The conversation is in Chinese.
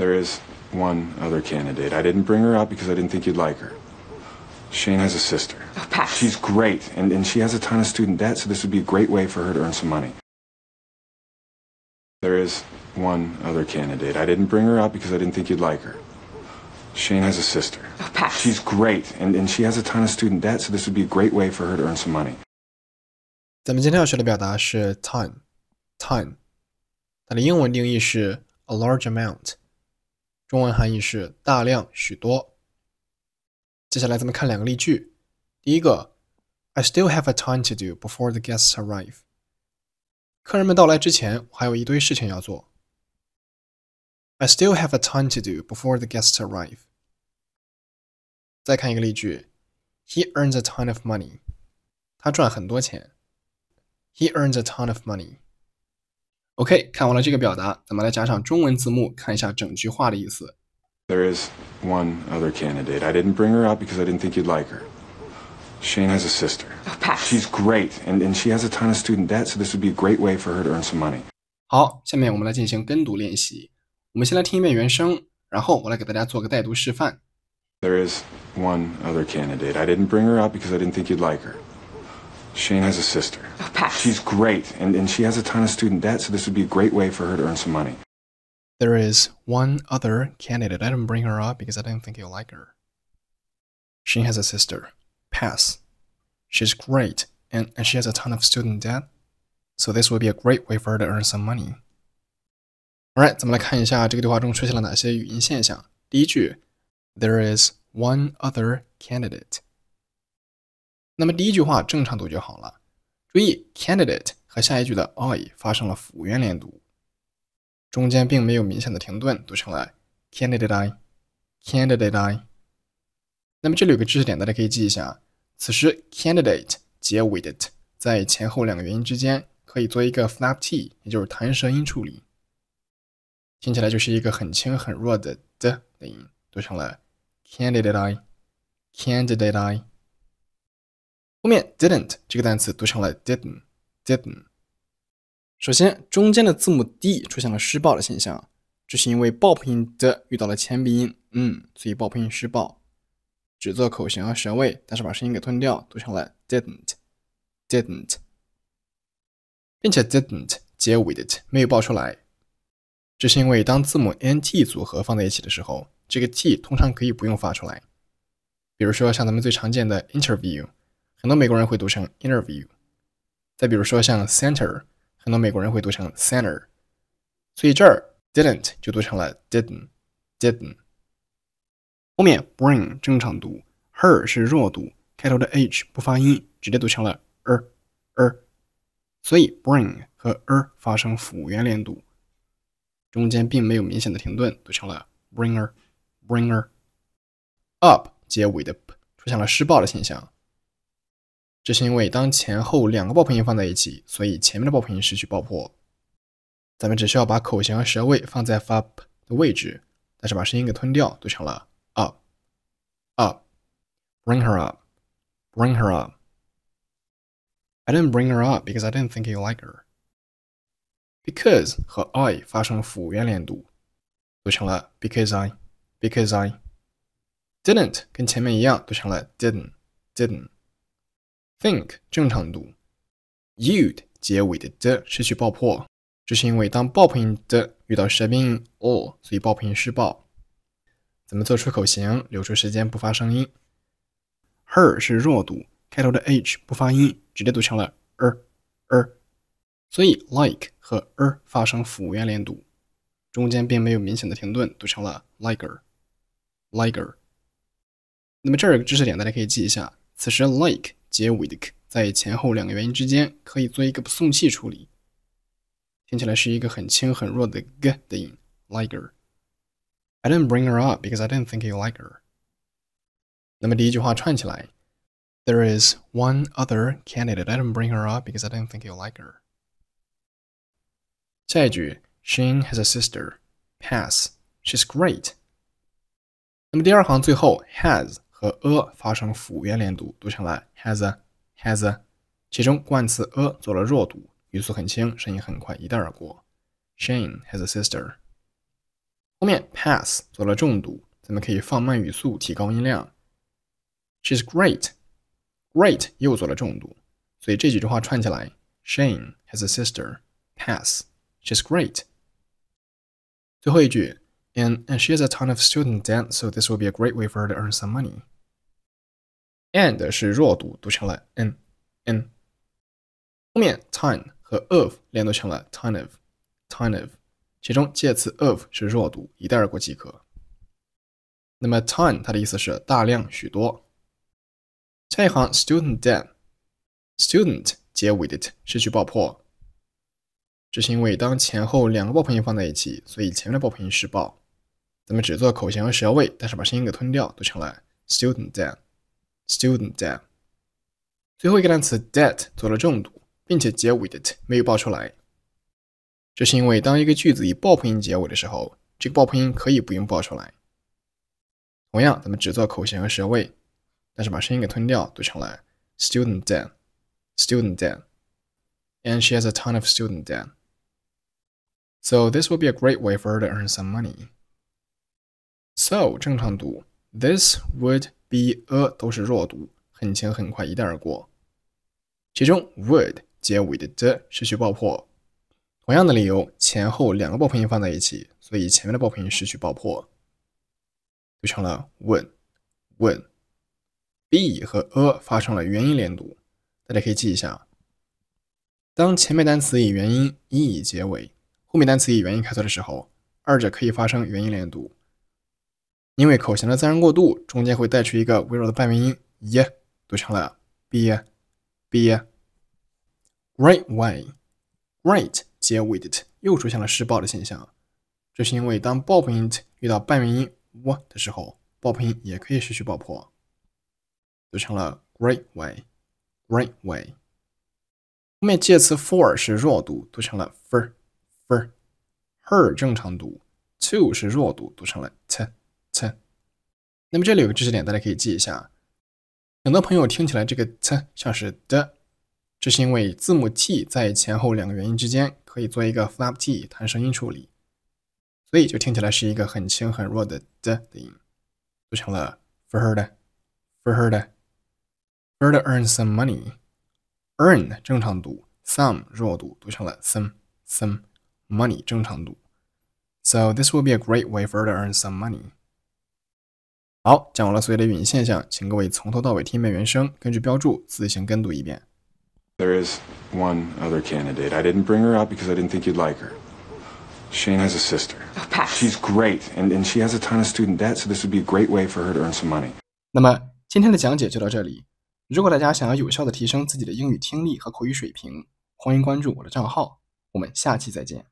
There is one other candidate. I didn't bring her up because I didn't think you'd like her. Shane has a sister. Oh, pass. She's great, and, and she has a ton of student debt, so this would be a great way for her to earn some money. There is one other candidate. I didn't bring her up because I didn't think you'd like her. Shane has a sister. Oh, pass. She's great, and, and she has a ton of student debt, so this would be a great way for her to earn some money. 咱们今天要学的表达是 ton，ton，它的英文定义是 a large amount。中文含义是大量、许多。接下来咱们看两个例句。第一个，I still have a time to do before the guests arrive。客人们到来之前，我还有一堆事情要做。I still have a time to do before the guests arrive。再看一个例句，He earns a ton of money。他赚很多钱。He earns a ton of money。OK，看完了这个表达，咱们来加上中文字幕，看一下整句话的意思。There is one other candidate. I didn't bring her up because I didn't think you'd like her. Shane has a sister. Oh, pass. She's great, and and she has a ton of student debt, so this would be a great way for her to earn some money. 好，下面我们来进行跟读练习。我们先来听一遍原声，然后我来给大家做个带读示范。There is one other candidate. I didn't bring her up because I didn't think you'd like her. Shane has a sister. Oh, pass. She's great, and, and she has a ton of student debt, so this would be a great way for her to earn some money. There is one other candidate. I didn't bring her up because I didn't think you'll like her. She has a sister. Pass. She's great, and, and she has a ton of student debt, so this would be a great way for her to earn some money. There is one other candidate。那么第一句话正常读就好了。注意，candidate 和下一句的 i 发生了辅元连读，中间并没有明显的停顿，读成了 candidate i, candidate i。那么这里有个知识点，大家可以记一下。此时 candidate 结尾的在前后两个元音之间可以做一个 flap t，也就是弹舌音处理，听起来就是一个很轻很弱的的音，读成了 candidate i, candidate i。后面 didn't 这个单词读成了 didn't didn't。首先，中间的字母 d 出现了失爆的现象，这是因为爆破音的遇到了前鼻音，嗯，所以爆破音失爆，只做口型和舌位，但是把声音给吞掉，读成了 didn't didn't。并且 didn't 结尾的 t 没有爆出来，这是因为当字母 n t 组合放在一起的时候，这个 t 通常可以不用发出来。比如说像咱们最常见的 interview。很多美国人会读成 interview，再比如说像 center，很多美国人会读成 center，所以这儿 didn't 就读成了 didn't didn't。后面 bring 正常读，her 是弱读，开头的 h 不发音，直接读成了 er er，所以 bring 和 er 发生辅元连读，中间并没有明显的停顿，读成了 bringer bringer。up 结尾的 p 出现了失爆的现象。这是因为当前后两个爆破音放在一起，所以前面的爆破音失去爆破。咱们只需要把口型和舌位放在发的位置，但是把声音给吞掉，读成了 up up bring her up bring her up. I did didn't bring her up because I didn't think you like her. Because 和 I 发生辅元连读，读成了 because I because I。Didn't 跟前面一样，读成了 didn't didn't。Think 正常读，ud 结尾的的失去爆破，这是因为当爆破音的遇到舌边音 o，所以爆破音失爆。怎么做出口型，留出时间不发声音。Her 是弱读，开头的 h 不发音，直接读成了 er er，所以 like 和 er 发生辅元连读，中间并没有明显的停顿，读成了 liger liger。那么这儿个知识点大家可以记一下，此时 like。接 with，在前后两个元音之间可以做一个不送气处理，听起来是一个很轻很弱的 g did didn't bring her up because I didn't think you like her。那么第一句话串起来，There is one other candidate I didn't bring her up because I didn't think you like her。下一句，Shane has a sister. sister。Pass，she's great。那么第二行最后 has。和 a 发生辅元连读，读成了 has has。其中冠词 a 做了弱读，语速很轻，声音很快，一带而过。Shane has a sister。后面 pass 做了重读，咱们可以放慢语速，提高音量。She's great。Great 又做了重读，所以这几句话串起来，Shane has a sister. Pass. sister。Pass。She's great。最后一句，and and she has a ton of student debt, so this will be a great way for her to earn some money. and 是弱读，读成了 n n，后面 time 和 of 连读成了 time of time of，其中介词 of 是弱读，一带而过即可。那么 time 它的意思是大量许多。下一行 student then，student 结尾的 t 失去爆破，这是因为当前后两个爆破音放在一起，所以前面的爆破音是爆。咱们只做口腔和舌位，但是把声音给吞掉，读成了 student then。student debt。最后一个单词 debt 做了重读，并且结尾的 t 没有爆出来，这是因为当一个句子以爆破音结尾的时候，这个爆破音可以不用爆出来。同样，咱们只做口型和舌位，但是把声音给吞掉，读成了 student debt。student debt. And she has a ton of student debt. So this will be a great way for her to earn some money. So 正常读, this would b a 都是弱读，很轻很快，一带而过。其中，would 结尾的的失去爆破。同样的理由，前后两个爆破音放在一起，所以前面的爆破音失去爆破，就成了 w h e n w h e n b 和 a 发生了元音连读，大家可以记一下：当前面单词以元音 e 结尾，后面单词以元音开头的时候，二者可以发生元音连读。因为口型的自然过渡，中间会带出一个微弱的半元音，e，读成了 be，be，great way，great it，又出现了失爆的现象，这是因为当爆破音遇到半元音 w 的时候，爆破音也可以失去爆破，读成了 great way，great way。后面介词 for 是弱读，读成了 f e r f e r h e r 正常读，to 是弱读，读成了 t。噌，那么这里有个知识点，大家可以记一下。很多朋友听起来这个 T 像是的，这是因为字母 T 在前后两个元音之间可以做一个 flap T 弹声音处理，所以就听起来是一个很轻很弱的的的音，读成了 f e r her 的 f e r her 的 f e r t r earn some money，earn 正常读，some 弱读读成了 some some money 正常读，so this will be a great way for her to earn some money。好，讲完了所有的语音现象，请各位从头到尾听一遍原声，根据标注自行跟读一遍。There is one other candidate. I didn't bring her u p because I didn't think you'd like her. Shane has a sister. Oh, p a s s n She's great, and and she has a ton of student debt, so this would be a great way for her to earn some money. 那么今天的讲解就到这里。如果大家想要有效的提升自己的英语听力和口语水平，欢迎关注我的账号。我们下期再见。